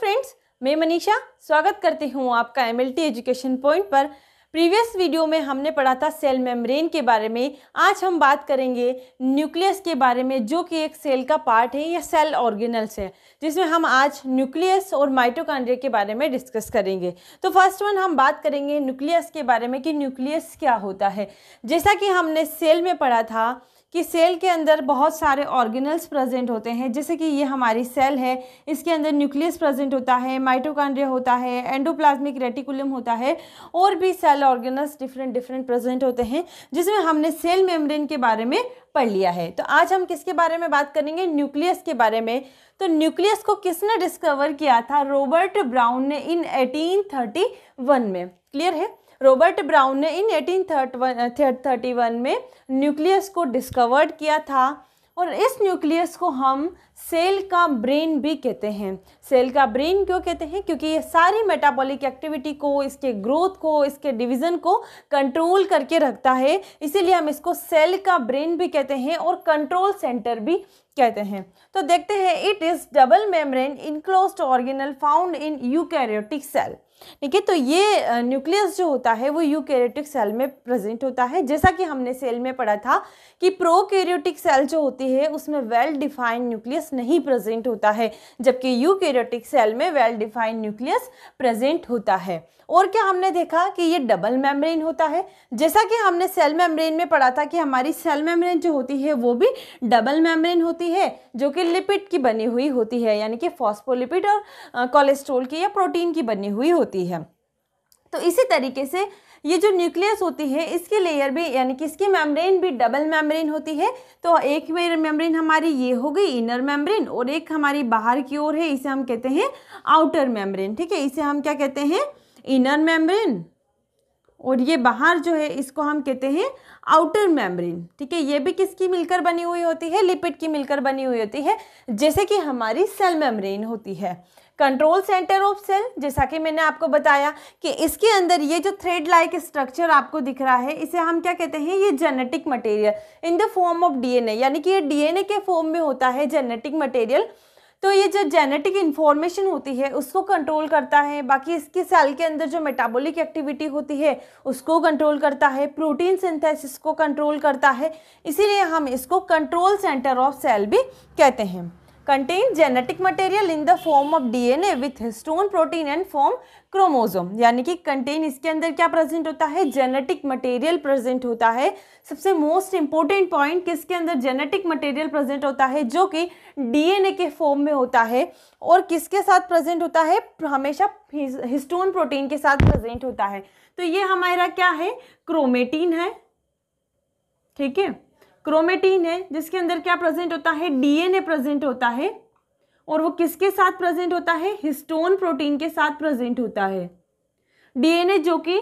friends मैं मनीषा स्वागत करती हूँ आपका एम एजुकेशन पॉइंट पर प्रीवियस वीडियो में हमने पढ़ा था सेल मेम्ब्रेन के बारे में आज हम बात करेंगे न्यूक्लियस के बारे में जो कि एक सेल का पार्ट है या सेल ऑर्गेनल्स है जिसमें हम आज न्यूक्लियस और माइटोकांड्रिया के बारे में डिस्कस करेंगे तो फर्स्ट वन हम बात करेंगे न्यूक्लियस के बारे में कि न्यूक्लियस क्या होता है जैसा कि हमने सेल में पढ़ा था कि सेल के अंदर बहुत सारे ऑर्गेनल्स प्रेजेंट होते हैं जैसे कि ये हमारी सेल है इसके अंदर न्यूक्लियस प्रेजेंट होता है माइटोकांड्रिया होता है एंडोप्लाज्मिक रेटिकुलम होता है और भी cell organelles different different present होते हैं जिसमें हमने सेल मेम्ब्रेन के बारे में पढ़ लिया है तो आज हम किसके बारे में बात करेंगे न्यूक्लियस के बारे में तो न्यूक्लियस को किसने डिस्कवर किया था रॉबर्ट ब्राउन ने इन एटीन में क्लियर है रॉबर्ट ब्राउन ने इन एटीन वन थर्टी में न्यूक्लियस को डिस्कवर्ड किया था और इस न्यूक्लियस को हम सेल का ब्रेन भी कहते हैं सेल का ब्रेन क्यों कहते हैं क्योंकि ये सारी मेटाबॉलिक एक्टिविटी को इसके ग्रोथ को इसके डिवीज़न को कंट्रोल करके रखता है इसीलिए हम इसको सेल का ब्रेन भी कहते हैं और कंट्रोल सेंटर भी कहते हैं तो देखते हैं it is double membrane enclose organelle found in eukaryotic cell ठीक है तो ये न्यूक्लियस जो होता है वो यूकैरियोटिक सेल में प्रेजेंट होता है जैसा कि हमने सेल में पढ़ा था कि प्रोकैरियोटिक सेल जो होती है उसमें वेल डिफाइंड न्यूक्लियस नहीं प्रेजेंट होता है जबकि यूकैरियोटिक सेल में वेल डिफाइंड न्यूक्लियस प्रेजेंट होता है और क्या हमने देखा कि ये डबल मेम्ब्रेन होता है जैसा कि हमने सेल मेम्ब्रेन में पढ़ा था कि हमारी सेल मेम्ब्रेन जो होती है वो भी डबल मेम्ब्रेन होती है जो कि लिपिड की बनी हुई होती है यानी कि फॉस्फोलिपिड और कोलेस्ट्रोल की या प्रोटीन की बनी हुई होती है तो इसी तरीके से ये जो न्यूक्लियस होती है इसकी लेयर भी यानी कि इसकी मेम्ब्रेन भी डबल मेम्ब्रेन होती है तो एक मेम्ब्रेन हमारी ये हो गई इनर मेम्ब्रेन और एक हमारी बाहर की ओर है इसे हम कहते हैं आउटर मेम्ब्रेन ठीक है इसे हम क्या कहते हैं इनर मेम्ब्रेन और ये बाहर जो है इसको हम कहते हैं आउटर मेम्ब्रेन ठीक है ये भी किसकी मिलकर बनी हुई होती है लिपिड की मिलकर बनी हुई होती है जैसे कि हमारी सेल मेम्ब्रेन होती है कंट्रोल सेंटर ऑफ सेल जैसा कि मैंने आपको बताया कि इसके अंदर ये जो थ्रेड लाइक स्ट्रक्चर आपको दिख रहा है इसे हम क्या कहते हैं ये genetic material in the form of DNA यानी कि ये डीएनए के फॉर्म में होता है जेनेटिक मटेरियल तो ये जो जेनेटिक इन्फॉर्मेशन होती है उसको कंट्रोल करता है बाकी इसकी सेल के अंदर जो मेटाबॉलिक एक्टिविटी होती है उसको कंट्रोल करता है प्रोटीन सिंथेसिस को कंट्रोल करता है इसीलिए हम इसको कंट्रोल सेंटर ऑफ सेल भी कहते हैं contain genetic material in the form of D N A with histone protein and form chromosome यानी कि कंटेन इसके अंदर क्या प्रेजेंट होता है जेनेटिक मटेरियल प्रेजेंट होता है सबसे मोस्ट इंपॉर्टेंट पॉइंट किसके अंदर जेनेटिक मटेरियल प्रेजेंट होता है जो कि डी एन ए के फॉर्म में होता है और किसके साथ प्रेजेंट होता है हमेशा हिस्टोन प्रोटीन के साथ प्रेजेंट होता है तो ये हमारा क्या है क्रोमेटीन है ठीक है क्रोमेटीन है जिसके अंदर क्या प्रेजेंट होता है डीएनए प्रेजेंट होता है और वो किसके साथ प्रेजेंट होता है हिस्टोन प्रोटीन के साथ प्रेजेंट होता है डीएनए जो कि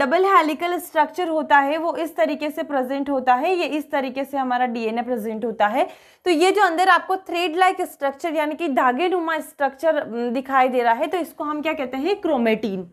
डबल हेलिकल स्ट्रक्चर होता है वो इस तरीके से प्रेजेंट होता है ये इस तरीके से हमारा डीएनए प्रेजेंट होता है तो ये जो अंदर आपको थ्रेड लाइक स्ट्रक्चर यानी कि धागे नुमा स्ट्रक्चर दिखाई दे रहा है तो इसको हम क्या कहते हैं क्रोमेटीन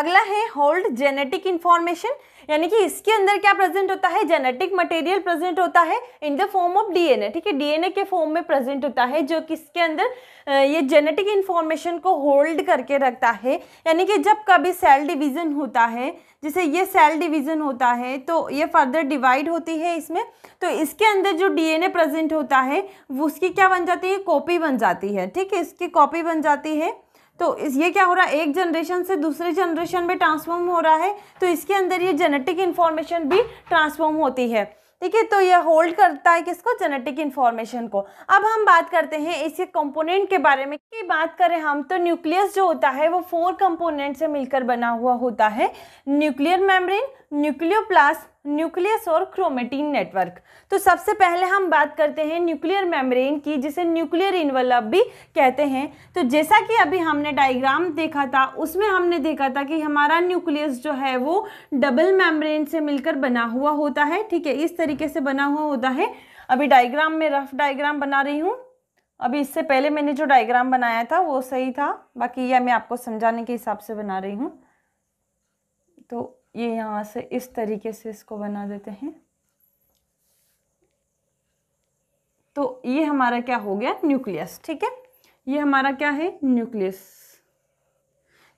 अगला है होल्ड जेनेटिक इन्फॉर्मेशन यानी कि इसके अंदर क्या प्रेजेंट होता है जेनेटिक मटेरियल प्रेजेंट होता है in the form of DNA ठीक है डीएनए के फॉर्म में प्रेजेंट होता है जो किसके अंदर ये जेनेटिक इन्फॉर्मेशन को होल्ड करके रखता है यानी कि जब कभी सेल डिवीजन होता है जैसे ये सेल डिवीजन होता है तो ये फर्दर डिवाइड होती है इसमें तो इसके अंदर जो डीएनए प्रेजेंट होता है उसकी क्या बन जाती है कॉपी बन जाती है ठीक है इसकी कॉपी बन जाती है तो इस ये क्या हो रहा है एक जनरेशन से दूसरे जनरेशन में ट्रांसफॉर्म हो रहा है तो इसके अंदर ये जेनेटिक इन्फॉर्मेशन भी ट्रांसफॉर्म होती है ठीक है तो यह होल्ड करता है किसको जेनेटिक इन्फॉर्मेशन को अब हम बात करते हैं इसके कंपोनेंट के बारे में की बात करें हम तो न्यूक्लियस जो होता है वो फोर कंपोनेंट से मिलकर बना हुआ होता है न्यूक्लियर मेम्ब्रेन न्यूक्लियोप्लास्ट न्यूक्लियस और क्रोमेटीन नेटवर्क तो सबसे पहले हम बात करते हैं न्यूक्लियर मेम्ब्रेन की जिसे न्यूक्लियर इन्वलप भी कहते हैं तो जैसा कि अभी हमने डायग्राम देखा था उसमें हमने देखा था कि हमारा न्यूक्लियस जो है वो डबल मेम्ब्रेन से मिलकर बना हुआ होता है ठीक है इस तरीके से बना हुआ होता है अभी डायग्राम में रफ डायग्राम बना रही हूँ अभी इससे पहले मैंने जो डायग्राम बनाया था वो सही था बाकी यह मैं आपको समझाने के हिसाब से बना रही हूँ तो ये यहाँ से इस तरीके से इसको बना देते हैं तो ये हमारा क्या हो गया न्यूक्लियस ठीक है ये हमारा क्या है न्यूक्लियस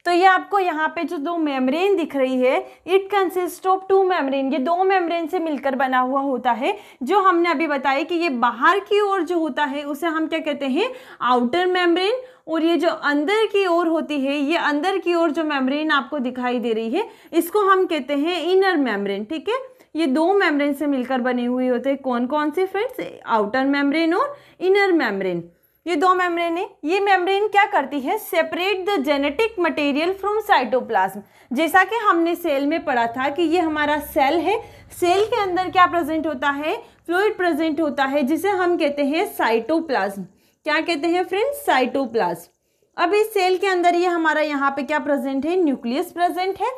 तो ये आपको यहाँ पे जो दो मेम्ब्रेन दिख रही है it consist of two membrane ये दो मेम्ब्रेन से मिलकर बना हुआ होता है जो हमने अभी बताया कि ये बाहर की ओर जो होता है उसे हम क्या कहते हैं आउटर मेम्ब्रेन और ये जो अंदर की ओर होती है ये अंदर की ओर जो मेम्ब्रेन आपको दिखाई दे रही है इसको हम कहते हैं इनर मेम्ब्रेन ठीक है ये दो मेम्ब्रेन से मिलकर बने हुए होते हैं कौन कौन से फ्रेंड्स आउटर मेम्ब्रेन और इनर मेम्ब्रेन ये दो है ये मेम्ब्रेन क्या करती है separate the genetic material from cytoplasm जैसा कि हमने सेल में पढ़ा था कि ये हमारा सेल है सेल के अंदर क्या प्रेजेंट होता है फ्लूड प्रेजेंट होता है जिसे हम कहते हैं साइटोप्लाज्म क्या कहते हैं फ्रेंड्स साइटोप्लाज्म अब इस सेल के अंदर ये हमारा यहाँ पे क्या प्रेजेंट है न्यूक्लियस प्रेजेंट है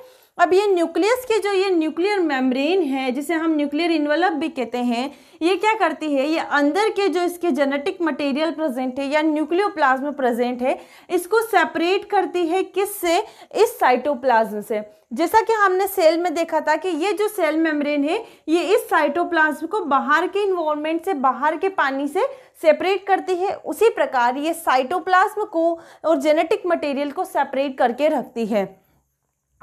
अब ये न्यूक्लियस के जो ये न्यूक्लियर मेम्ब्रेन है जिसे हम न्यूक्लियर इन्वेलप भी कहते हैं ये क्या करती है ये अंदर के जो इसके जेनेटिक मटेरियल प्रेजेंट है या न्यूक्लियोप्लाज्म प्रेजेंट है इसको सेपरेट करती है किससे इस साइटोप्लाज्म से जैसा कि हमने सेल में देखा था कि ये जो सेल मेम्ब्रेन है ये इस साइटोप्लाज्म को बाहर के इन्वायरमेंट से बाहर के पानी से सेपरेट करती है उसी प्रकार ये साइटोप्लाज्म को और जेनेटिक मटेरियल को सेपरेट करके रखती है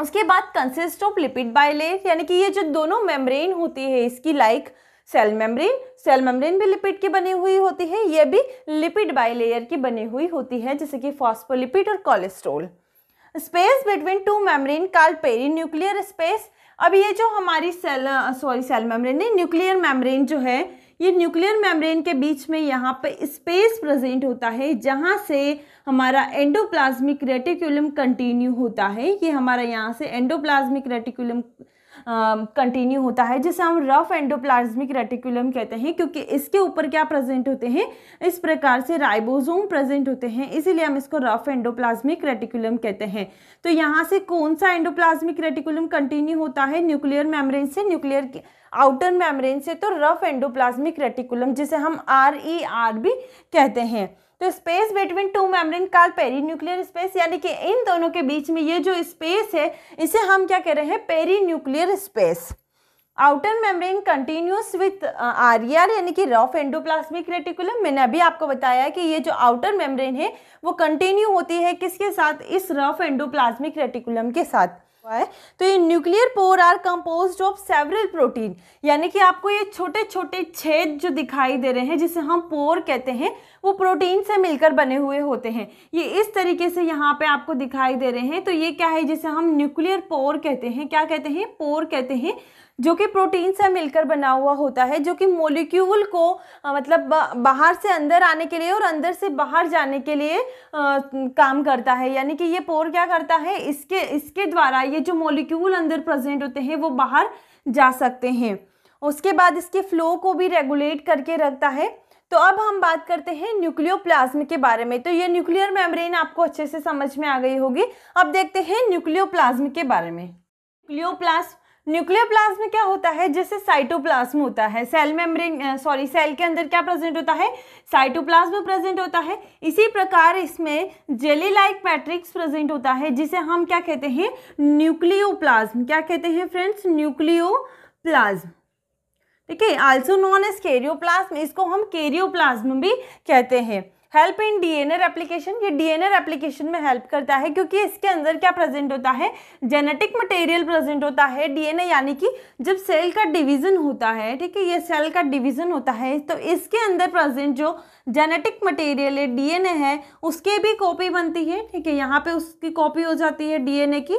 उसके बाद कंसिस्ट ऑफ लिपिड बाइलेयर यानी कि ये जो दोनों मेम्ब्रेन होती है इसकी like cell membrane cell membrane भी लिपिड की बनी हुई होती है ये भी लिपिड बाइलेयर की बनी हुई होती है जैसे कि फॉस्फोलिपिड और cholesterol space between two membrane peri nuclear space अब ये जो हमारी सेल सॉरी सेल मेम्ब्रेन नहीं न्यूक्लियर मेम्ब्रेन जो है ये न्यूक्लियर मेम्ब्रेन के बीच में यहाँ पे स्पेस प्रेजेंट होता है जहाँ से हमारा एंडोप्लाज्मिक रेटिकुलम कंटिन्यू होता है ये हमारा यहाँ से एंडोप्लाज्मिक रेटिकुलम कंटिन्यू uh, होता है जिसे हम रफ एंडोप्लाज्मिक रेटिकुलम कहते हैं क्योंकि इसके ऊपर क्या प्रेजेंट होते हैं इस प्रकार से राइबोसोम प्रेजेंट होते हैं इसीलिए हम इसको रफ एंडोप्लाज्मिक रेटिकुलम कहते हैं तो यहाँ से कौन सा एंडोप्लाज्मिक रेटिकुलम कंटिन्यू होता है न्यूक्लियर मेम्ब्रेन से न्यूक्लियर आउटर मेम्ब्रेन से तो रफ एंडोप्लाज्मिक रेटिकुलम जिसे हम आर ई आर भी कहते हैं तो space between two membrane call nuclear space यानी कि इन दोनों के बीच में ये जो स्पेस है इसे हम क्या कह रहे हैं peri nuclear space outer membrane continuous with R यानी कि रफ एंडोप्लाज्मिक रेटिकुलम मैंने अभी आपको बताया कि ये जो आउटर मेम्ब्रेन है वो कंटिन्यू होती है किसके साथ इस रफ एंडोप्लाज्मिक रेटिकुलम के साथ हुआ है तो ये nuclear pore are compose of several protein यानी कि आपको ये छोटे छोटे छेद जो दिखाई दे रहे हैं जिसे हम पोर कहते हैं वो प्रोटीन से मिलकर बने हुए होते हैं ये इस तरीके से यहाँ पे आपको दिखाई दे रहे हैं तो ये क्या है जिसे हम न्यूक्लियर पोर कहते हैं क्या कहते हैं पोर कहते हैं जो कि प्रोटीन से मिलकर बना हुआ होता है जो कि मोलिक्यूल को मतलब बाहर से अंदर आने के लिए और अंदर से बाहर जाने के लिए आ, काम करता है यानी कि ये पोर क्या करता है इसके इसके द्वारा ये जो मोलिक्यूल अंदर प्रेजेंट होते हैं वो बाहर जा सकते हैं उसके बाद इसके फ्लो को भी रेगुलेट करके रखता है तो अब हम बात करते हैं न्यूक्लियोप्लाज्म के बारे में तो ये न्यूक्लियर मेम्ब्रेन आपको अच्छे से समझ में आ गई होगी अब देखते हैं न्यूक्लियोप्लाज्म के बारे में न्यूक्लियोप्लास्ट न्यूक्लियर प्लाज्म क्या होता है जैसे साइटोप्लाज्म होता है सेल मेम्ब्रेन सॉरी सेल के अंदर क्या प्रेजेंट होता है साइटोप्लाज्म प्रेजेंट होता है इसी प्रकार इसमें जेली लाइक मैट्रिक्स प्रेजेंट होता है जिसे हम क्या कहते हैं न्यूक्लियोप्लाज्म क्या कहते हैं फ्रेंड्स प्लाज्म ठीक है आल्सो नॉन एस केरियोप्लाज्म इसको हम केरियोप्लाज्म भी कहते हैं हेल्प इन डीएनएर एप्लीकेशन ये डीएनएर एप्लीकेशन में हेल्प करता है क्योंकि इसके अंदर क्या प्रेजेंट होता है जेनेटिक मटेरियल प्रेजेंट होता है डीएनए यानी कि जब सेल का डिवीजन होता है ठीक है ये सेल का डिवीजन होता है तो इसके अंदर प्रेजेंट जो जेनेटिक मटेरियल है डीएनए है उसके भी कॉपी बनती है ठीक है यहाँ पे उसकी कॉपी हो जाती है डीएनए की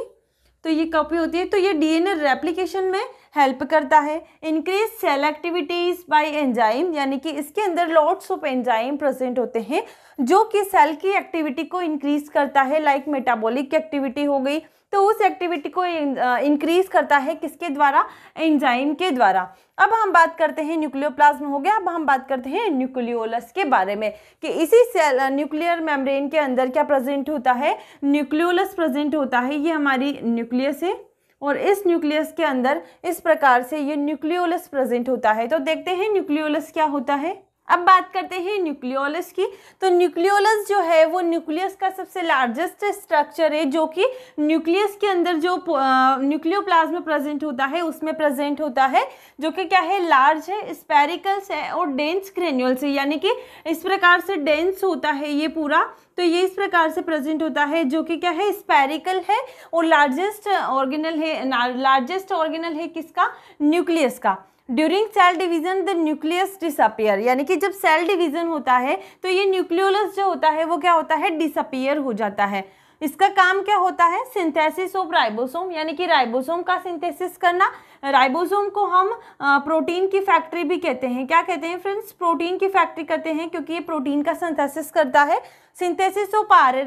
तो ये कॉपी होती है तो ये डीएनए रेप्लिकेशन में हेल्प करता है increase cell activities by enzyme यानी कि इसके अंदर लॉट्स ऑफ एंजाइम प्रेजेंट होते हैं जो कि सेल की एक्टिविटी को इंक्रीज करता है लाइक मेटाबॉलिक एक्टिविटी हो गई तो उस एक्टिविटी को इंक्रीज करता है किसके द्वारा एंजाइम के द्वारा अब हम बात करते हैं न्यूक्लियोप्लाज्म हो गया अब हम बात करते हैं न्यूक्लियोलस के बारे में कि इसी सेल न्यूक्लियर मेम्ब्रेन के अंदर क्या प्रेजेंट होता है न्यूक्लियोलस प्रेजेंट होता है ये हमारी न्यूक्लियस है और इस न्यूक्लियस के अंदर इस प्रकार से ये न्यूक्लियोलस प्रेजेंट होता है तो देखते हैं न्यूक्लियोलस क्या होता है अब बात करते हैं न्यूक्लियोलस की तो न्यूक्लियोलस जो है वो न्यूक्लियस का सबसे लार्जेस्ट स्ट्रक्चर है जो कि न्यूक्लियस के अंदर जो न्यूक्लियोप्लाज्म प्रेजेंट होता है उसमें प्रेजेंट होता है जो कि क्या है लार्ज है स्पेरिकल्स है और डेंस ग्रेन्यूल्स है यानी कि इस प्रकार से डेंस होता है ये पूरा तो ये इस प्रकार से प्रेजेंट होता है जो कि क्या है स्पेरिकल है और लार्जेस्ट ऑर्गेनल है लार्जेस्ट ऑर्गेनल है किसका न्यूक्लियस का during cell division the nucleus disappear यानी कि जब सेल डिवीजन होता है तो ये न्यूक्लियोलस जो होता है वो क्या होता है डिसअपियर हो जाता है इसका काम क्या होता है सिंथेसिस ऑफ राइबोसोम यानी कि राइबोसोम का सिंथेसिस करना राइबोसोम को हम प्रोटीन की फैक्ट्री भी कहते हैं क्या कहते हैं फ्रेंड्स प्रोटीन की फैक्ट्री कहते हैं क्योंकि ये प्रोटीन का सिंथेसिस करता है सिंथेसिस ऑफ आर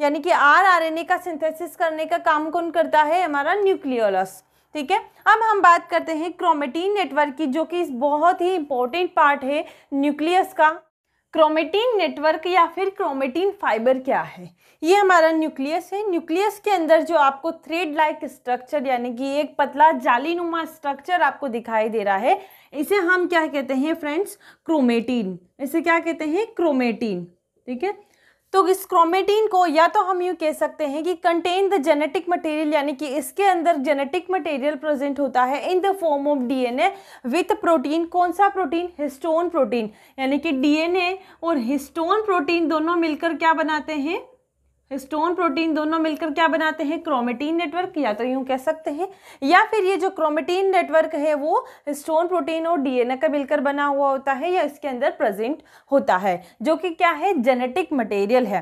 यानी कि आर का सिंथेसिस करने का काम कौन करता है हमारा न्यूक्लियोलस ठीक है अब हम बात करते हैं क्रोमेटीन नेटवर्क की जो कि बहुत ही इंपॉर्टेंट पार्ट है न्यूक्लियस का क्रोमेटीन नेटवर्क या फिर क्रोमेटीन फाइबर क्या है ये हमारा न्यूक्लियस है न्यूक्लियस के अंदर जो आपको थ्रेड लाइक स्ट्रक्चर यानी कि एक पतला जालीनुमा स्ट्रक्चर आपको दिखाई दे रहा है इसे हम क्या कहते हैं फ्रेंड्स क्रोमेटीन इसे क्या कहते हैं क्रोमेटीन ठीक है तो इस क्रोमेटीन को या तो हम यूँ कह सकते हैं कि कंटेन द जेनेटिक मटेरियल यानी कि इसके अंदर जेनेटिक मटेरियल प्रेजेंट होता है in the form of DNA with protein कौन सा प्रोटीन हिस्टोन प्रोटीन यानी कि डीएनए और हिस्टोन प्रोटीन दोनों मिलकर क्या बनाते हैं हिस्टोन प्रोटीन दोनों मिलकर क्या बनाते हैं क्रोमेटीन नेटवर्क या तो यूं कह सकते हैं या फिर ये जो क्रोमेटीन नेटवर्क है वो हिस्टोन प्रोटीन और डीएनए का मिलकर बना हुआ होता है या इसके अंदर प्रेजेंट होता है जो कि क्या है जेनेटिक मटेरियल है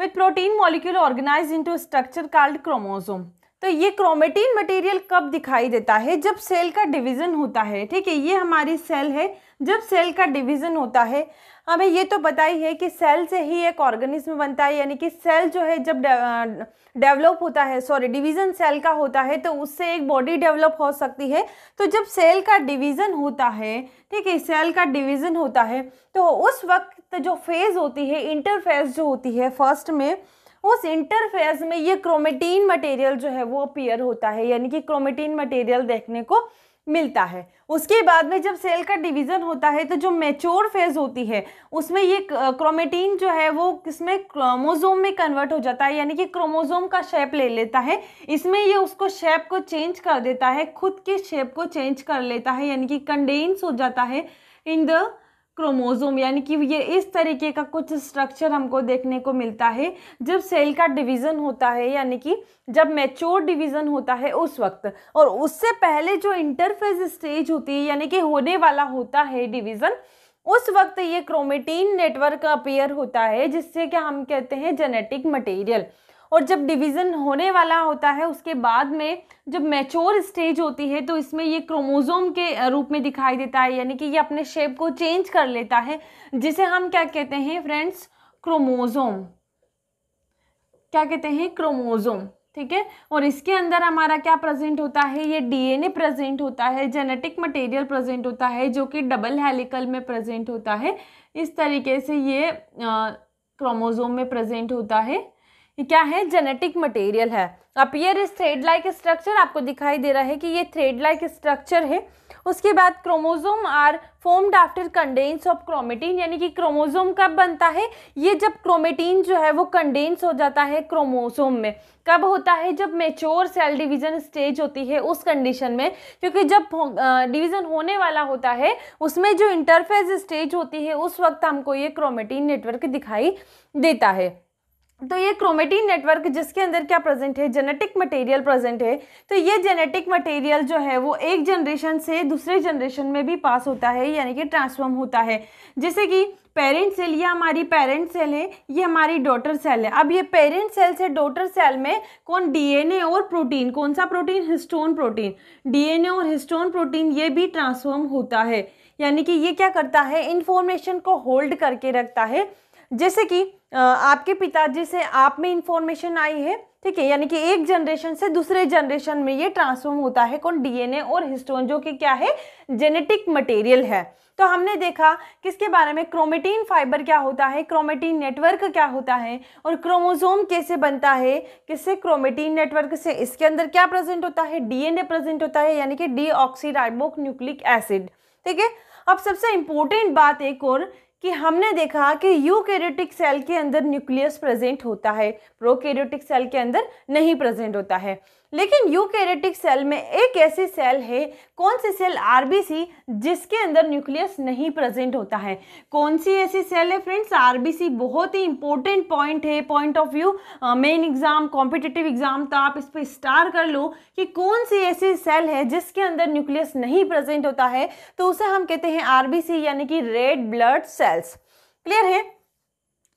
with protein molecule organize into structure called chromosome तो ये क्रोमेटीन मटेरियल कब दिखाई देता है जब सेल का डिवीजन होता है ठीक है ये हमारी सेल है जब सेल का डिवीजन होता है हमें हाँ ये तो पता ही है कि सेल से ही एक ऑर्गेनिज्म बनता है यानी कि सेल जो है जब डेवलप होता है सॉरी डिवीज़न सेल का होता है तो उससे एक बॉडी डेवलप हो सकती है तो जब सेल का डिवीज़न होता है ठीक है सेल का डिवीज़न होता है तो उस वक्त जो फेज़ होती है इंटरफेज जो होती है फर्स्ट में उस इंटरफेज में ये क्रोमेटीन मटेरियल जो है वो अपीयर होता है यानी कि क्रोमेटीन मटेरियल देखने को मिलता है उसके बाद में जब सेल का डिवीज़न होता है तो जो मेच्योर फेज होती है उसमें ये क्रोमेटीन जो है वो किसमें क्रोमोजोम में कन्वर्ट हो जाता है यानी कि क्रोमोजोम का शेप ले लेता है इसमें ये उसको शेप को चेंज कर देता है खुद के शेप को चेंज कर लेता है यानी कि कंडेंस हो जाता है इन द क्रोमोजोम यानी कि ये इस तरीके का कुछ स्ट्रक्चर हमको देखने को मिलता है जब सेल का डिवीज़न होता है यानी कि जब मैच्योर डिवीज़न होता है उस वक्त और उससे पहले जो इंटरफेज स्टेज होती है यानी कि होने वाला होता है डिवीज़न उस वक्त ये क्रोमेटीन नेटवर्क अपेयर होता है जिससे क्या हम कहते हैं जेनेटिक मटेरियल और जब डिवीज़न होने वाला होता है उसके बाद में जब मैच्योर स्टेज होती है तो इसमें ये क्रोमोज़ोम के रूप में दिखाई देता है यानी कि ये अपने शेप को चेंज कर लेता है जिसे हम क्या कहते हैं फ्रेंड्स क्रोमोज़ोम क्या कहते हैं क्रोमोज़ोम ठीक है और इसके अंदर हमारा क्या प्रेजेंट होता है ये डीएनए प्रेजेंट होता है जेनेटिक मटेरियल प्रेजेंट होता है जो कि डबल हेलिकल में प्रेजेंट होता है इस तरीके से ये क्रोमोजोम में प्रेजेंट होता है ये क्या है जेनेटिक मटेरियल है अब इस थ्रेड लाइक स्ट्रक्चर आपको दिखाई दे रहा है कि ये थ्रेड लाइक स्ट्रक्चर है उसके बाद chromosome are formed after condense of chromatin यानी कि क्रोमोजोम कब बनता है ये जब क्रोमेटीन जो है वो कंडेंस हो जाता है क्रोमोजोम में कब होता है जब मेच्योर सेल डिवीजन स्टेज होती है उस कंडीशन में क्योंकि जब डिवीजन होने वाला होता है उसमें जो इंटरफेज स्टेज होती है उस वक्त हमको ये क्रोमेटीन नेटवर्क दिखाई देता है तो ये क्रोमेटीन नेटवर्क जिसके अंदर क्या प्रेजेंट है जेनेटिक मटेरियल प्रेजेंट है तो ये जेनेटिक मटेरियल जो है वो एक जनरेशन से दूसरे जनरेशन में भी पास होता है यानी कि ट्रांसफॉर्म होता है जैसे कि पेरेंट सेल ये हमारी पेरेंट सेल है ये हमारी डॉटर सेल है अब ये पेरेंट सेल से डॉटर सेल में कौन डीएनए और प्रोटीन कौन सा प्रोटीन हिस्टोन प्रोटीन डीएनए और हिस्टोन प्रोटीन ये भी ट्रांसफॉर्म होता है यानी कि ये क्या करता है इन्फॉर्मेशन को होल्ड करके रखता है जैसे कि आपके पिताजी से आप में इंफॉर्मेशन आई है ठीक है यानी कि एक जनरेशन से दूसरे जनरेशन में ये ट्रांसफॉर्म होता है कौन डीएनए और हिस्टोन जो कि क्या है जेनेटिक मटेरियल है तो हमने देखा किसके बारे में क्रोमेटीन फाइबर क्या होता है क्रोमेटीन नेटवर्क क्या होता है और क्रोमोसोम कैसे बनता है किससे क्रोमेटीन नेटवर्क से इसके अंदर क्या प्रेजेंट होता है डीएनए प्रेजेंट होता है यानी कि डी न्यूक्लिक एसिड ठीक है अब सबसे इम्पोर्टेंट बात एक और कि हमने देखा कि यूकैरियोटिक सेल के अंदर न्यूक्लियस प्रेजेंट होता है प्रोकैरियोटिक सेल के अंदर नहीं प्रेजेंट होता है लेकिन यूकेरेटिक सेल में एक ऐसी सेल है कौन सी सेल आरबीसी जिसके अंदर न्यूक्लियस नहीं प्रेजेंट होता है कौन सी ऐसी सेल है फ्रेंड्स आरबीसी बहुत ही इंपॉर्टेंट पॉइंट है point of view main exam competitive exam तो आप इस पर स्टार कर लो कि कौन सी ऐसी सेल है जिसके अंदर न्यूक्लियस नहीं प्रेजेंट होता है तो उसे हम कहते हैं आरबीसी यानी कि रेड ब्लड सेल्स क्लियर है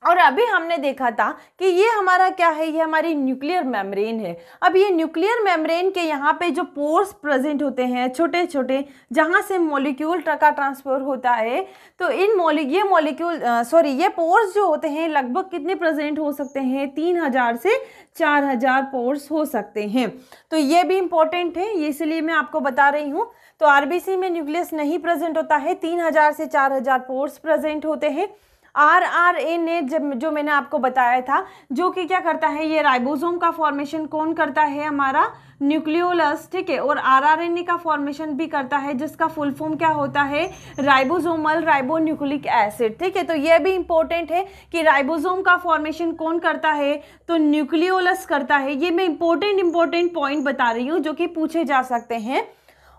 और अभी हमने देखा था कि ये हमारा क्या है ये हमारी न्यूक्लियर मेम्ब्रेन है अब ये न्यूक्लियर मेम्ब्रेन के यहाँ पे जो पोर्स प्रेजेंट होते हैं छोटे छोटे जहाँ से मॉलिक्यूल का ट्रांसफर होता है तो इन मोल ये मॉलिक्यूल सॉरी ये पोर्स जो होते हैं लगभग कितने प्रेजेंट हो सकते हैं तीन हज़ार से चार हज़ार पोर्स हो सकते हैं तो ये भी इम्पोर्टेंट है इसलिए मैं आपको बता रही हूँ तो आर में न्यूक्लियस नहीं प्रेजेंट होता है तीन हज़ार से चार हज़ार पोर्स प्रेजेंट होते हैं आर आर ए ने जब जो मैंने आपको बताया था जो कि क्या करता है ये राइबोसोम का फॉर्मेशन कौन करता है हमारा न्यूक्लियोलस ठीक है और आरआरएनए का फॉर्मेशन भी करता है जिसका फुल फॉर्म क्या होता है राइबोसोमल राइबोन्यूक्लिक एसिड ठीक है तो ये भी इंपॉर्टेंट है कि राइबोसोम का फॉर्मेशन कौन करता है तो न्यूक्लियोलस करता है ये मैं इंपॉर्टेंट इंपॉर्टेंट पॉइंट बता रही हूँ जो कि पूछे जा सकते हैं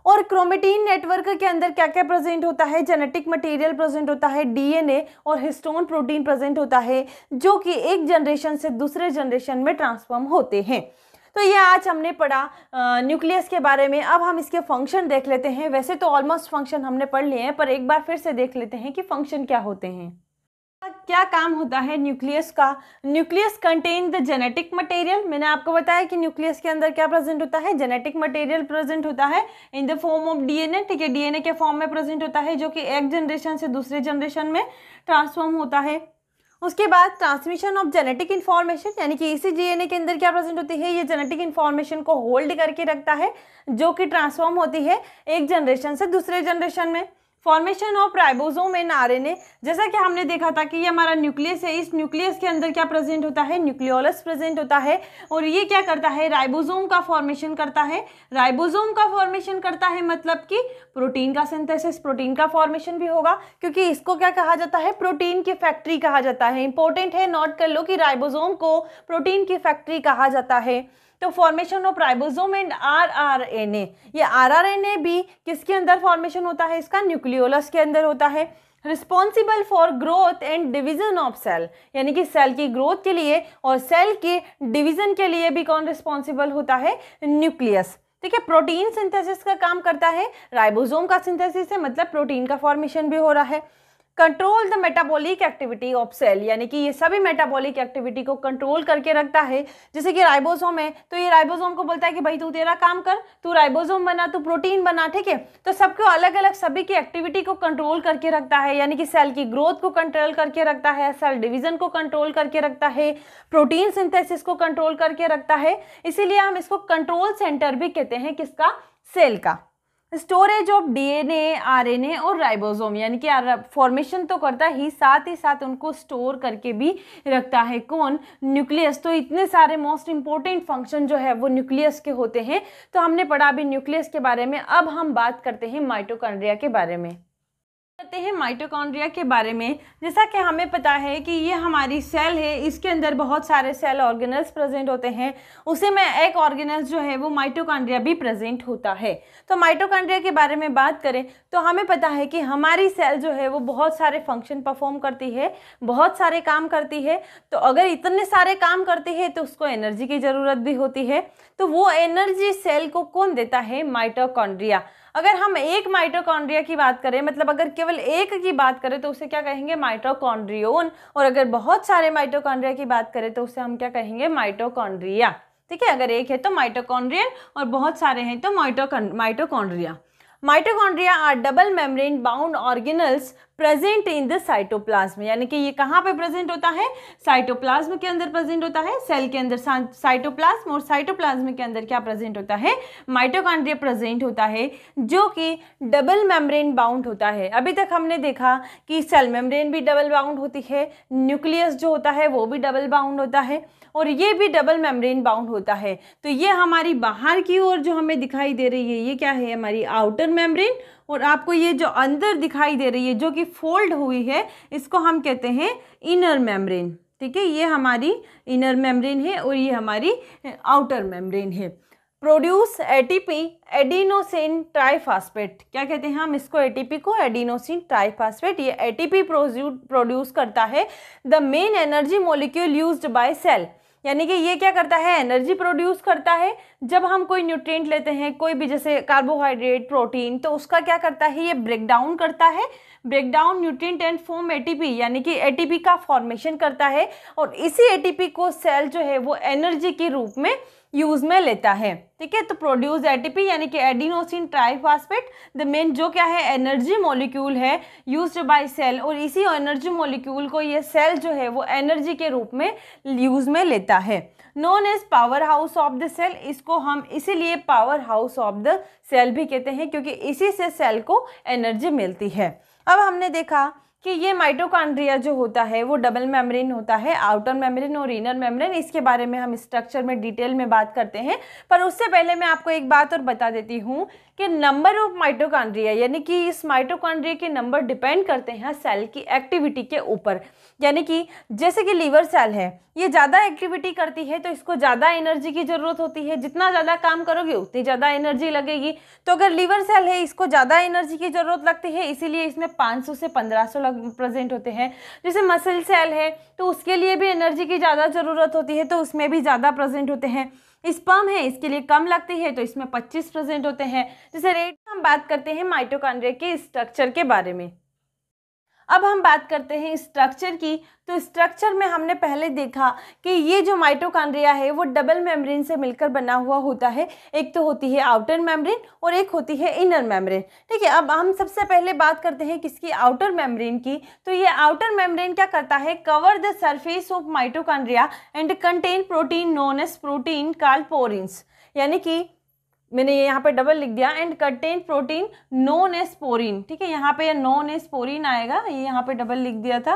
और क्रोमेटीन नेटवर्क के अंदर क्या क्या प्रेजेंट होता है जेनेटिक मटेरियल प्रेजेंट होता है डीएनए और हिस्टोन प्रोटीन प्रेजेंट होता है जो कि एक जनरेशन से दूसरे जनरेशन में ट्रांसफॉर्म होते हैं तो ये आज हमने पढ़ा न्यूक्लियस के बारे में अब हम इसके फंक्शन देख लेते हैं वैसे तो ऑलमोस्ट फंक्शन हमने पढ़ लिए हैं पर एक बार फिर से देख लेते हैं कि फंक्शन क्या होते हैं क्या काम होता है न्यूक्लियस का nucleus contain the genetic material मैंने आपको बताया कि न्यूक्लियस के अंदर क्या प्रेजेंट होता है जेनेटिक मटेरियल प्रेजेंट होता है in the form of DNA ठीक है डीएनए के फॉर्म में प्रेजेंट होता है जो कि एक जनरेशन से दूसरे जनरेशन में ट्रांसफॉर्म होता है उसके बाद ट्रांसमिशन ऑफ जेनेटिक इन्फॉर्मेशन यानी कि इसी डीएनए के अंदर क्या प्रेजेंट होती है ये जेनेटिक इन्फॉर्मेशन को होल्ड करके रखता है जो कि ट्रांसफॉर्म होती है एक जनरेशन से दूसरे जनरेशन में formation of ribosome and RNA जैसा कि हमने देखा था कि ये हमारा न्यूक्लियस है इस न्यूक्लियस के अंदर क्या प्रेजेंट होता है न्यूक्लियोलस प्रेजेंट होता है और ये क्या करता है राइबोसोम का फॉर्मेशन करता है राइबोसोम का फॉर्मेशन करता है मतलब कि प्रोटीन का सिंथेसिस प्रोटीन का फॉर्मेशन भी होगा क्योंकि इसको क्या कहा जाता है प्रोटीन की फैक्ट्री कहा जाता है इंपॉर्टेंट है नोट कर लो कि राइबोसोम को प्रोटीन की फैक्ट्री कहा जाता है तो formation of ribosome and rRNA ये आरआरएनए भी किसके अंदर फॉर्मेशन होता है इसका न्यूक्लियोलस के अंदर होता है responsible for growth and division of cell यानी कि सेल की ग्रोथ के लिए और सेल के डिविजन के लिए भी कौन रिस्पॉन्सिबल होता है न्यूक्लियस ठीक है प्रोटीन सिंथेसिस का काम करता है राइबोसोम का सिंथेसिस है मतलब प्रोटीन का फॉर्मेशन भी हो रहा है control the metabolic activity of cell यानी कि ये सभी मेटाबॉलिक एक्टिविटी को कंट्रोल करके रखता है जैसे कि राइबोसोम है तो ये राइबोसोम को बोलता है कि भाई तू तेरा काम कर तू राइबोसोम बना तू प्रोटीन बना ठीक है तो सबको अलग अलग सभी की एक्टिविटी को कंट्रोल करके रखता है यानी कि सेल की ग्रोथ को कंट्रोल करके रखता है सेल डिविजन को कंट्रोल करके रखता है प्रोटीन सिंथेसिस को कंट्रोल करके रखता है इसीलिए हम इसको कंट्रोल सेंटर भी कहते हैं किसका सेल का स्टोरेज ऑफ डीएनए आरएनए और राइबोसोम यानी कि फॉर्मेशन तो करता ही साथ ही साथ उनको स्टोर करके भी रखता है कौन न्यूक्लियस तो इतने सारे मोस्ट इंपॉर्टेंट फंक्शन जो है वो न्यूक्लियस के होते हैं तो हमने पढ़ा अभी न्यूक्लियस के बारे में अब हम बात करते हैं माइटोकॉन्ड्रिया के बारे में करते हैं माइटोकॉन्ड्रिया के बारे में जैसा कि हमें पता है कि ये हमारी सेल है इसके अंदर बहुत सारे सेल ऑर्गेनल्स प्रेजेंट होते हैं उसे में एक ऑर्गेनल जो है वो माइटोकॉन्ड्रिया भी प्रेजेंट होता है तो माइटोकॉन्ड्रिया के बारे में बात करें तो हमें पता है कि हमारी सेल जो है वो बहुत सारे फंक्शन परफॉर्म करती है बहुत सारे काम करती है तो अगर इतने सारे काम करती है तो उसको एनर्जी की ज़रूरत भी होती है तो वो एनर्जी सेल को कौन देता है माइटोकॉन्ड्रिया अगर हम एक माइटोकॉन्ड्रिया की बात करें मतलब अगर केवल एक की बात करें तो उसे क्या कहेंगे माइट्रोकॉन्ड्रियोन और अगर बहुत सारे माइटोकॉन्ड्रिया की बात करें तो उसे हम क्या कहेंगे माइटोकॉन्ड्रिया ठीक है अगर एक है तो माइटोकॉन्ड्रियन और बहुत सारे हैं तो mitochondria mitochondria are double membrane bound organelles present in the cytoplasm यानी कि ये कहाँ पे प्रेजेंट होता है साइटोप्लाज्म के अंदर प्रेजेंट होता है सेल के अंदर साइटोप्लाज्म और साइटोप्लाज्म के अंदर क्या प्रेजेंट होता है माइटोकॉन्ड्रिया प्रेजेंट होता है जो कि डबल मेम्ब्रेन बाउंड होता है अभी तक हमने देखा कि सेल मेम्ब्रेन भी डबल बाउंड होती है न्यूक्लियस जो होता है वो भी डबल बाउंड होता है और ये भी डबल मेम्ब्रेन बाउंड होता है तो ये हमारी बाहर की ओर जो हमें दिखाई दे रही है ये क्या है हमारी आउटर मेम्ब्रेन और आपको ये जो अंदर दिखाई दे रही है जो कि फोल्ड हुई है इसको हम कहते हैं इनर मेम्ब्रेन ठीक है ये हमारी इनर मेम्ब्रेन है और ये हमारी आउटर मेम्ब्रेन है प्रोड्यूस एटीपी एडिनोसिन ट्राइफास्फेट क्या कहते हैं हम इसको एटीपी को एडिनोसिन ट्राइफास्फेट ये एटीपी प्रोड्यूस करता है the main energy molecule used by cell यानी कि ये क्या करता है एनर्जी प्रोड्यूस करता है जब हम कोई न्यूट्रिएंट लेते हैं कोई भी जैसे कार्बोहाइड्रेट प्रोटीन तो उसका क्या करता है ये ब्रेकडाउन करता है breakdown nutrient and form ATP यानी कि एटीपी का फॉर्मेशन करता है और इसी एटीपी को सेल जो है वो एनर्जी के रूप में यूज में लेता है ठीक है तो प्रोड्यूस एटीपी यानी कि एडिनोसिन ट्राइफास्फेट द मेन जो क्या है एनर्जी मॉलिक्यूल है यूज बाय सेल और इसी एनर्जी मॉलिक्यूल को ये सेल जो है वो एनर्जी के रूप में यूज में लेता है known as power house of the cell इसको हम इसीलिए power house of the cell भी कहते हैं क्योंकि इसी से सेल को एनर्जी मिलती है अब हमने देखा कि ये माइटोकॉन्ड्रिया जो होता है वो डबल मेम्ब्रेन होता है आउटर मेम्ब्रेन और इनर मेम्ब्रेन इसके बारे में हम स्ट्रक्चर में डिटेल में बात करते हैं पर उससे पहले मैं आपको एक बात और बता देती हूँ कि नंबर ऑफ माइटोकॉन्ड्रिया यानी कि इस माइटोकॉन्ड्रिया के नंबर डिपेंड करते हैं सेल की एक्टिविटी के ऊपर यानी कि जैसे कि लीवर सेल है ये ज़्यादा एक्टिविटी करती है तो इसको ज़्यादा एनर्जी की ज़रूरत होती है जितना ज़्यादा काम करोगे उतनी ज़्यादा एनर्जी लगेगी तो अगर लीवर सेल है इसको ज़्यादा एनर्जी की ज़रूरत लगती है इसीलिए इसमें पाँच से पंद्रह प्रेजेंट होते हैं जैसे मसल सेल है तो उसके लिए भी एनर्जी की ज़्यादा ज़रूरत होती है तो उसमें भी ज़्यादा प्रेजेंट होते हैं स्पर्म है इसके लिए कम लगती है तो इसमें 25 प्रेजेंट होते हैं जैसे रेट हम बात करते हैं माइटोकॉन्ड्रिया के स्ट्रक्चर के बारे में अब हम बात करते हैं स्ट्रक्चर की तो स्ट्रक्चर में हमने पहले देखा कि ये जो माइटोकॉन्ड्रिया है वो डबल मेम्ब्रेन से मिलकर बना हुआ होता है एक तो होती है आउटर मेम्ब्रेन और एक होती है इनर मेम्ब्रेन ठीक है अब हम सबसे पहले बात करते हैं किसकी आउटर मेम्ब्रेन की तो ये आउटर मेम्ब्रेन क्या करता है cover the surface of mitochondria and contain protein known protein called यानी कि मैंने ये यहाँ पे डबल लिख दिया and contain protein known as porin ठीक है यहाँ पे नॉन एस्पोरिन आएगा ये यहाँ पे डबल लिख दिया था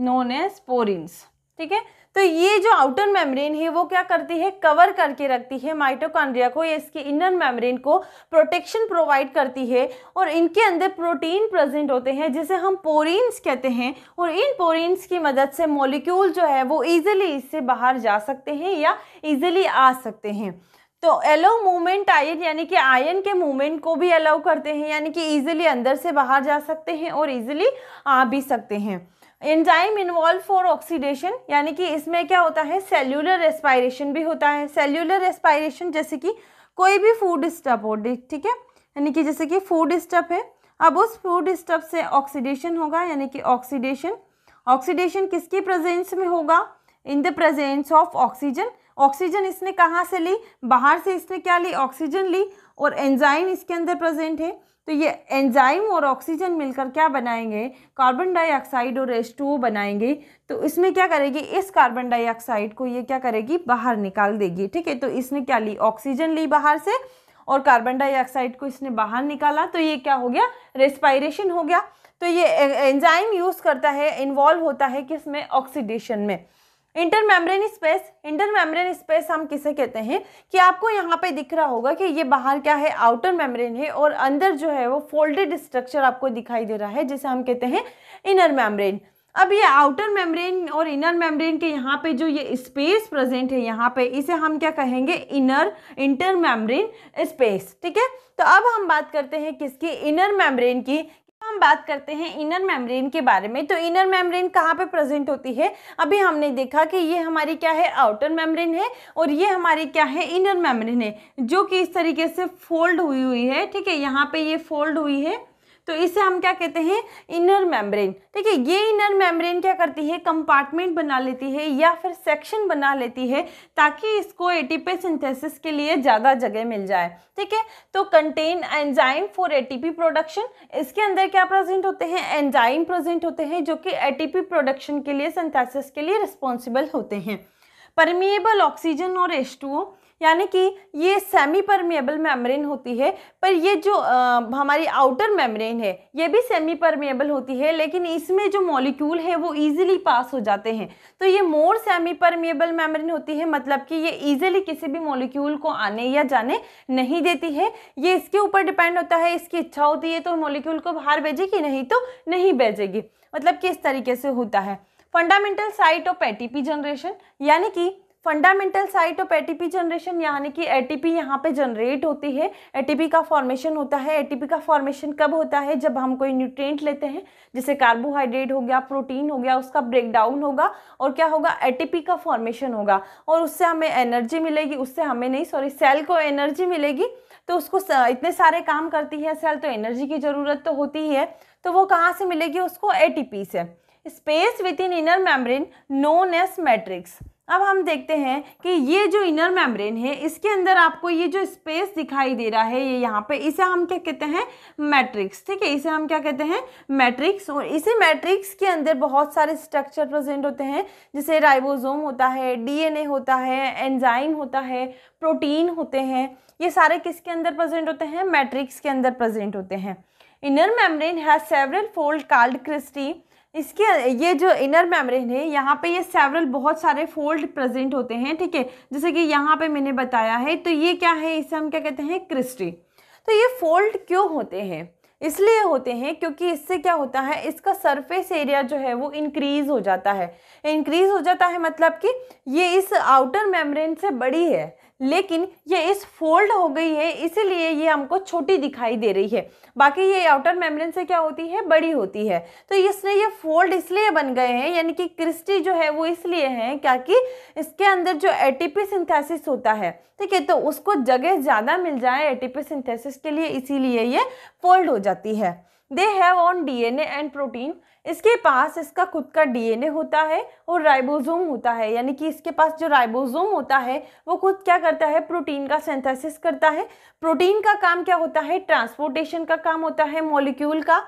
नॉन एस्पोरिन्स ठीक है तो ये जो आउटर मेम्ब्रेन है वो क्या करती है कवर करके रखती है माइटोकॉन्ड्रिया को या इसके इनर मेम्ब्रेन को प्रोटेक्शन प्रोवाइड करती है और इनके अंदर प्रोटीन प्रेजेंट होते हैं जिसे हम पोरिन्स कहते हैं और इन पोरिन्स की मदद से मॉलिक्यूल जो है वो इजीली इससे बाहर जा सकते हैं या इजीली आ सकते हैं तो एलो मूवमेंट आयन यानी कि आयन के मूवमेंट को भी अलाउ करते हैं यानी कि इजीली अंदर से बाहर जा सकते हैं और इजीली आ भी सकते हैं एंजाइम इन्वॉल्व फॉर ऑक्सीडेशन यानी कि इसमें क्या होता है सेल्यूलर रेस्पायरेशन भी होता है सेल्यूलर रेस्पायरेशन जैसे कि कोई भी फूड स्टप हो ठीक है यानी कि जैसे कि फूड स्टप है अब उस फूड स्टप से ऑक्सीडेशन होगा यानी कि ऑक्सीडेशन ऑक्सीडेशन किसकी प्रेजेंस में होगा in the presence of oxygen oxygen इसने कहाँ से ली बाहर से इसने क्या ली ऑक्सीजन ली और एंजाइम इसके अंदर प्रेजेंट है तो ये एंजाइम और ऑक्सीजन मिलकर क्या बनाएंगे कार्बन डाइऑक्साइड और एच टू बनाएंगे तो इसमें क्या करेगी इस कार्बन डाइऑक्साइड को ये क्या करेगी बाहर निकाल देगी ठीक है तो इसने क्या ली ऑक्सीजन ली बाहर से और कार्बन डाइऑक्साइड को इसने बाहर निकाला तो ये क्या हो गया रेस्पायरेशन हो गया तो ये एंजाइम यूज़ करता है इन्वॉल्व होता है किस में ऑक्सीडेशन में inter membrane space inter membrane space हम किसे कहते हैं कि आपको यहाँ पे दिख रहा होगा कि ये बाहर क्या है आउटर मेम्ब्रेन है और अंदर जो है वो फोल्डेड स्ट्रक्चर आपको दिखाई दे रहा है जिसे हम कहते हैं इनर मेम्ब्रेन अब ये आउटर मेम्ब्रेन और इनर मेम्ब्रेन के यहाँ पे जो ये स्पेस प्रेजेंट है यहाँ पे इसे हम क्या कहेंगे इनर इंटर मेम्ब्रेन स्पेस ठीक है तो अब हम बात करते हैं किसकी इनर मेम्ब्रेन की हम बात करते हैं इनर मेम्ब्रेन के बारे में तो इनर मेम्ब्रेन कहाँ पे प्रेजेंट होती है अभी हमने देखा कि ये हमारी क्या है आउटर मेम्ब्रेन है और ये हमारी क्या है इनर मेम्ब्रेन है जो कि इस तरीके से फोल्ड हुई हुई है ठीक है यहाँ पे ये फोल्ड हुई है तो इसे हम क्या कहते हैं इनर मेम्ब्रेन ठीक है ये इनर मेम्ब्रेन क्या करती है कंपार्टमेंट बना लेती है या फिर सेक्शन बना लेती है ताकि इसको एटीपी सिंथेसिस के लिए ज़्यादा जगह मिल जाए ठीक है तो contain enzyme for ATP production इसके अंदर क्या प्रेजेंट होते हैं एंजाइम प्रेजेंट होते हैं जो कि ए प्रोडक्शन के लिए सिंथेसिस के लिए रिस्पॉन्सिबल होते हैं परमिएबल ऑक्सीजन और एस्टू यानी कि ये सेमी परमिएबल मेम्ब्रेन होती है पर ये जो आ, हमारी आउटर मेम्ब्रेन है ये भी सेमी परमिएबल होती है लेकिन इसमें जो मॉलिक्यूल है वो ईजिली पास हो जाते हैं तो ये मोर सेमी परमिएबल मेम्ब्रेन होती है मतलब कि ये ईजिली किसी भी मॉलिक्यूल को आने या जाने नहीं देती है ये इसके ऊपर डिपेंड होता है इसकी इच्छा होती है तो मोलिक्यूल को बाहर भेजेगी नहीं तो नहीं भेजेगी मतलब कि इस तरीके से होता है fundamental site of ATP generation यानी कि fundamental site of ATP generation यानी कि एटीपी यहाँ पे जनरेट होती है एटीपी का फॉर्मेशन होता है एटीपी का फॉर्मेशन कब होता है जब हम कोई न्यूट्रिएंट लेते हैं जैसे कार्बोहाइड्रेट हो गया प्रोटीन हो गया उसका ब्रेकडाउन होगा और क्या होगा एटीपी का फॉर्मेशन होगा और उससे हमें एनर्जी मिलेगी उससे हमें नहीं सॉरी सेल को एनर्जी मिलेगी तो उसको इतने सारे काम करती है सेल तो एनर्जी की ज़रूरत तो होती ही है तो वो कहाँ से मिलेगी उसको ए से space within inner membrane known as matrix अब हम देखते हैं कि ये जो इनर मेम्ब्रेन है इसके अंदर आपको ये जो स्पेस दिखाई दे रहा है ये यहाँ पे इसे हम क्या कहते हैं मैट्रिक्स ठीक है इसे हम क्या कहते हैं मैट्रिक्स और इसी मैट्रिक्स के अंदर बहुत सारे स्ट्रक्चर प्रेजेंट होते हैं जैसे राइबोसोम होता है डीएनए होता है एंजाइम होता है प्रोटीन होते हैं ये सारे किसके अंदर प्रेजेंट होते हैं मैट्रिक्स के अंदर प्रेजेंट होते हैं inner membrane has several fold called cristae इसके ये जो इनर मेम्ब्रेन है यहाँ पे ये सेवरल बहुत सारे फोल्ड प्रेजेंट होते हैं ठीक है जैसे कि यहाँ पे मैंने बताया है तो ये क्या है इसे हम क्या कहते हैं क्रिस्टी तो ये फोल्ड क्यों होते हैं इसलिए होते हैं क्योंकि इससे क्या होता है इसका सरफेस एरिया जो है वो इंक्रीज हो जाता है इंक्रीज हो जाता है मतलब कि ये इस आउटर मेम्ब्रेन से बड़ी है लेकिन ये इस फोल्ड हो गई है इसीलिए ये हमको छोटी दिखाई दे रही है बाकी ये आउटर मेम्ब्रेन से क्या होती है बड़ी होती है तो इसलिए ये फोल्ड इसलिए बन गए हैं यानी कि क्रिस्टी जो है वो इसलिए है क्या कि इसके अंदर जो एटीपी सिंथेसिस होता है ठीक है तो उसको जगह ज़्यादा मिल जाए एटीपी सिंथेसिस के लिए इसीलिए ये फोल्ड हो जाती है they have own DNA and protein इसके पास इसका खुद का डीएनए होता है और राइबोसोम होता है यानी कि इसके पास जो राइबोसोम होता है वो खुद क्या करता है प्रोटीन का सिंथेसिस करता है प्रोटीन का काम क्या होता है ट्रांसपोर्टेशन का काम होता है मॉलिक्यूल का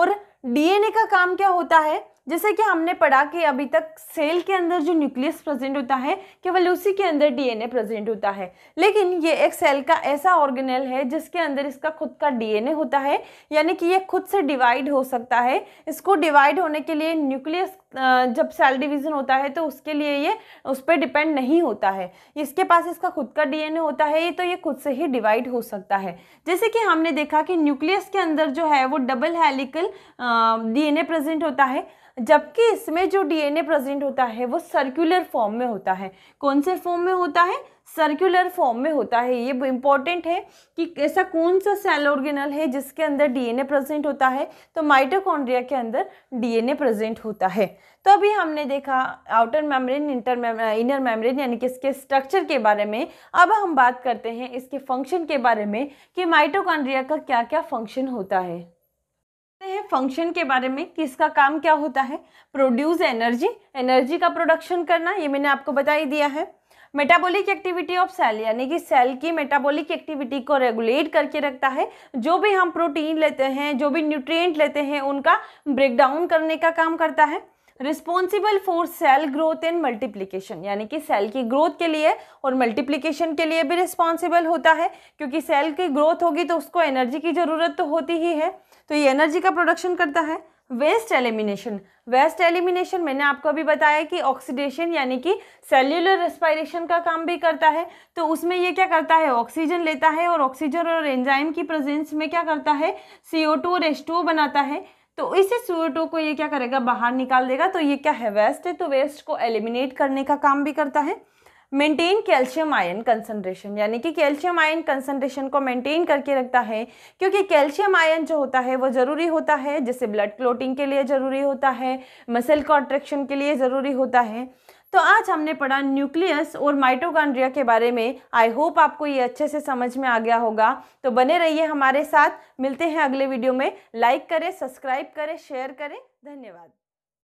और डीएनए का काम क्या होता है जैसे कि हमने पढ़ा कि अभी तक सेल के अंदर जो न्यूक्लियस प्रेजेंट होता है केवल उसी के अंदर डीएनए प्रेजेंट होता है लेकिन ये एक सेल का ऐसा ऑर्गेनल है जिसके अंदर इसका खुद का डीएनए होता है यानी कि ये खुद से डिवाइड हो सकता है इसको डिवाइड होने के लिए न्यूक्लियस जब सेल डिवीज़न होता है तो उसके लिए ये उस पर डिपेंड नहीं होता है इसके पास इसका खुद का डीएनए होता है ये तो ये खुद से ही डिवाइड हो सकता है जैसे कि हमने देखा कि न्यूक्लियस के अंदर जो है वो डबल हेलिकल डीएनए प्रेजेंट होता है जबकि इसमें जो डीएनए प्रेजेंट होता है वो सर्कुलर फॉर्म में होता है कौन से फॉर्म में होता है सर्कुलर फॉर्म में होता है ये इंपॉर्टेंट है कि ऐसा कौन सा सेल ऑर्गेनल है जिसके अंदर डीएनए प्रेजेंट होता है तो माइटोकॉन्ड्रिया के अंदर डीएनए प्रेजेंट होता है तो अभी हमने देखा outer membrane inter inner membrane यानी कि इसके स्ट्रक्चर के बारे में अब हम बात करते हैं इसके फंक्शन के बारे में कि माइटोकॉन्ड्रिया का क्या क्या फंक्शन होता है फंक्शन के बारे में कि इसका काम क्या होता है प्रोड्यूस एनर्जी एनर्जी का प्रोडक्शन करना ये मैंने आपको बता ही दिया है मेटाबॉलिक एक्टिविटी ऑफ सेल यानी कि सेल की मेटाबॉलिक एक्टिविटी को रेगुलेट करके रखता है जो भी हम प्रोटीन लेते हैं जो भी न्यूट्रिएंट लेते हैं उनका ब्रेकडाउन करने का काम करता है responsible for cell growth and multiplication यानी कि सेल की ग्रोथ के लिए और मल्टीप्लीकेशन के लिए भी रिस्पॉन्सिबल होता है क्योंकि सेल की ग्रोथ होगी तो उसको एनर्जी की ज़रूरत तो होती ही है तो ये एनर्जी का प्रोडक्शन करता है वेस्ट एलिमिनेशन वेस्ट एलिमिनेशन मैंने आपको अभी बताया कि ऑक्सीडेशन यानी कि सेल्यूलर रेस्पायरेशन का काम भी करता है तो उसमें ये क्या करता है ऑक्सीजन लेता है और ऑक्सीजन और एंजाइम की प्रेजेंस में क्या करता है सी ओ टू और एच टू बनाता है तो इसी सी टू को ये क्या करेगा बाहर निकाल देगा तो ये क्या है वेस्ट है तो वेस्ट को एलिमिनेट करने का काम भी करता है मेंटेन कैल्शियम आयन कंसनट्रेशन यानी कि कैल्शियम आयन कंसनट्रेशन को मेंटेन करके रखता है क्योंकि कैल्शियम आयन जो होता है वो ज़रूरी होता है जैसे ब्लड क्लोटिंग के लिए ज़रूरी होता है मसल कॉन्ट्रेक्शन के लिए ज़रूरी होता है तो आज हमने पढ़ा न्यूक्लियस और माइटोकॉन्ड्रिया के बारे में आई होप आपको ये अच्छे से समझ में आ गया होगा तो बने रहिए हमारे साथ मिलते हैं अगले वीडियो में लाइक करें सब्सक्राइब करें शेयर करें धन्यवाद